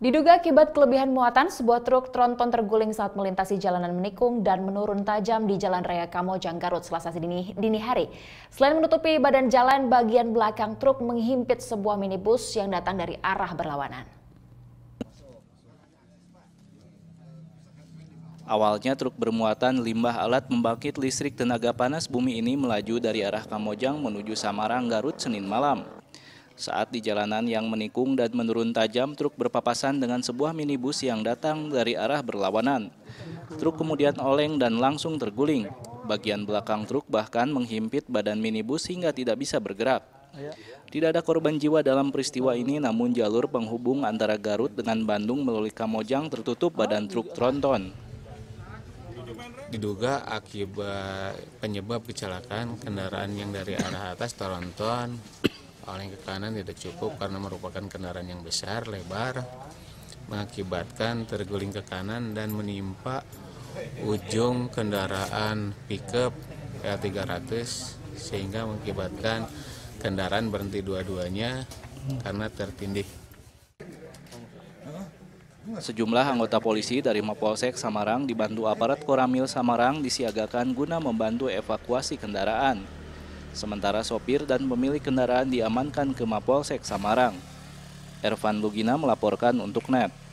Diduga akibat kelebihan muatan, sebuah truk tronton terguling saat melintasi jalanan menikung dan menurun tajam di Jalan Raya Kamojang Garut selasa dini, dini hari. Selain menutupi badan jalan, bagian belakang truk menghimpit sebuah minibus yang datang dari arah berlawanan. Awalnya truk bermuatan limbah alat membangkit listrik tenaga panas bumi ini melaju dari arah Kamojang menuju Samarang Garut Senin malam. Saat di jalanan yang menikung dan menurun tajam, truk berpapasan dengan sebuah minibus yang datang dari arah berlawanan. Truk kemudian oleng dan langsung terguling. Bagian belakang truk bahkan menghimpit badan minibus hingga tidak bisa bergerak. Tidak ada korban jiwa dalam peristiwa ini, namun jalur penghubung antara Garut dengan Bandung melalui Kamojang tertutup badan truk tronton. Diduga akibat penyebab kecelakaan kendaraan yang dari arah atas tronton paling ke kanan tidak cukup karena merupakan kendaraan yang besar, lebar, mengakibatkan terguling ke kanan dan menimpa ujung kendaraan pickup L300 sehingga mengakibatkan kendaraan berhenti dua-duanya karena tertindih. Sejumlah anggota polisi dari Mapolsek Samarang dibantu aparat Koramil Samarang disiagakan guna membantu evakuasi kendaraan. Sementara sopir dan pemilik kendaraan diamankan ke Mapolsek Samarang. Ervan Lugina melaporkan untuk NET.